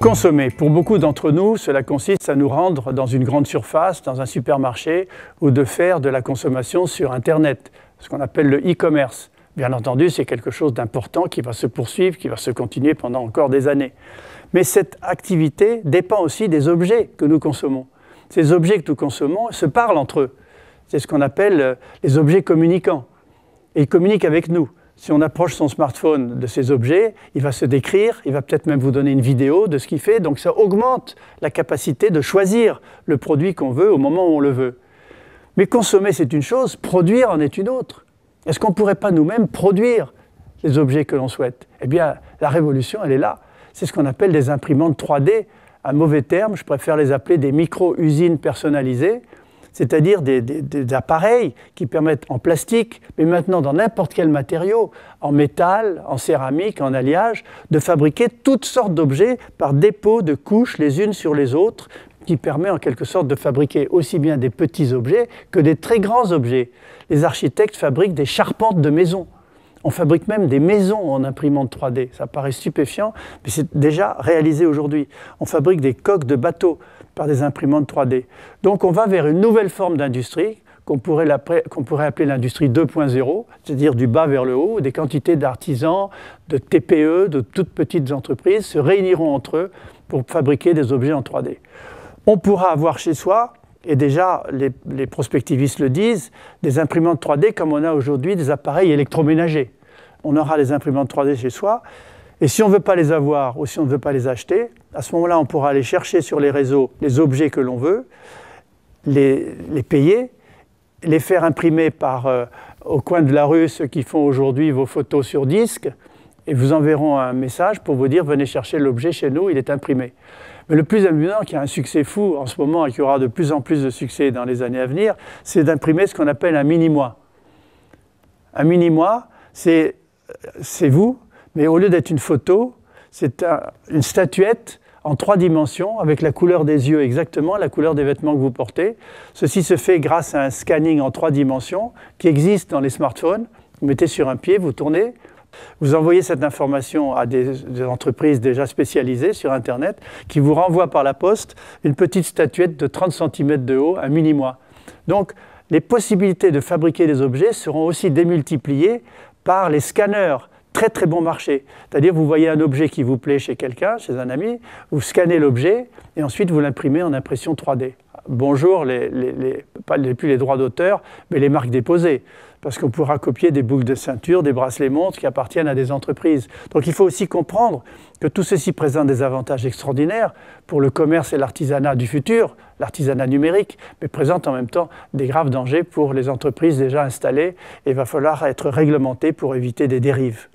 Consommer. Pour beaucoup d'entre nous, cela consiste à nous rendre dans une grande surface, dans un supermarché, ou de faire de la consommation sur Internet, ce qu'on appelle le e-commerce. Bien entendu, c'est quelque chose d'important qui va se poursuivre, qui va se continuer pendant encore des années. Mais cette activité dépend aussi des objets que nous consommons. Ces objets que nous consommons se parlent entre eux. C'est ce qu'on appelle euh, les objets communicants. ils communiquent avec nous si on approche son smartphone de ces objets, il va se décrire, il va peut-être même vous donner une vidéo de ce qu'il fait, donc ça augmente la capacité de choisir le produit qu'on veut au moment où on le veut. Mais consommer, c'est une chose, produire en est une autre. Est-ce qu'on ne pourrait pas nous-mêmes produire les objets que l'on souhaite Eh bien, la révolution, elle est là. C'est ce qu'on appelle des imprimantes 3D. À mauvais terme, je préfère les appeler des micro-usines personnalisées c'est-à-dire des, appareils qui permettent en plastique, mais maintenant dans n'importe quel matériau, en métal, en céramique, en alliage, de fabriquer toutes sortes d'objets par dépôt de couches les unes sur les autres, qui permet en quelque sorte de fabriquer aussi bien des petits objets que des très grands objets. Les architectes fabriquent des charpentes de maisons on fabrique même des maisons en imprimante 3D. Ça paraît stupéfiant, mais c'est déjà réalisé aujourd'hui. On fabrique des coques de bateaux par des imprimantes 3D. Donc on va vers une nouvelle forme d'industrie qu'on pourrait, pourrait, appeler l'industrie 2.0, c'est-à-dire du bas vers le haut, des quantités d'artisans, de TPE, de toutes petites entreprises se réuniront entre eux pour fabriquer des objets en 3D. On pourra avoir chez soi et déjà les, prospectivistes le disent, des imprimantes 3D comme on a aujourd'hui des appareils électroménagers. On aura les imprimantes 3D chez soi. Et si on ne veut pas les avoir ou si on ne veut pas les acheter, à ce moment-là, on pourra aller chercher sur les réseaux les objets que l'on veut, les, payer, les faire imprimer par, euh, au coin de la rue, ceux qui font aujourd'hui vos photos sur disque, et vous enverront un message pour vous dire venez chercher l'objet chez nous, il est imprimé. Mais le plus amusant, qui a un succès fou en ce moment et qui aura de plus en plus de succès dans les années à venir, c'est d'imprimer ce qu'on appelle un mini moi Un mini moi c'est vous, mais au lieu d'être une photo, c'est une statuette en trois dimensions, avec la couleur des yeux exactement, la couleur des vêtements que vous portez. Ceci se fait grâce à un scanning en trois dimensions qui existe dans les smartphones. Vous mettez sur un pied, vous tournez, vous envoyez cette information à des, entreprises déjà spécialisées sur Internet qui vous renvoient par la poste une petite statuette de 30 cm de haut, un mini-mois. Donc, les possibilités de fabriquer des objets seront aussi démultipliées par les scanners très très bon marché. C'est-à-dire, vous voyez un objet qui vous plaît chez quelqu'un, chez un ami, vous scannez l'objet et ensuite vous l'imprimez en impression 3D bonjour, pas les, plus les droits d'auteur, mais les marques déposées. Parce qu'on pourra copier des boucles de ceinture, des bracelets montres qui appartiennent à des entreprises. Donc il faut aussi comprendre que tout ceci présente des avantages extraordinaires pour le commerce et l'artisanat du futur, l'artisanat numérique, mais présente en même temps des graves dangers pour les entreprises déjà installées et il va falloir être réglementé pour éviter des dérives.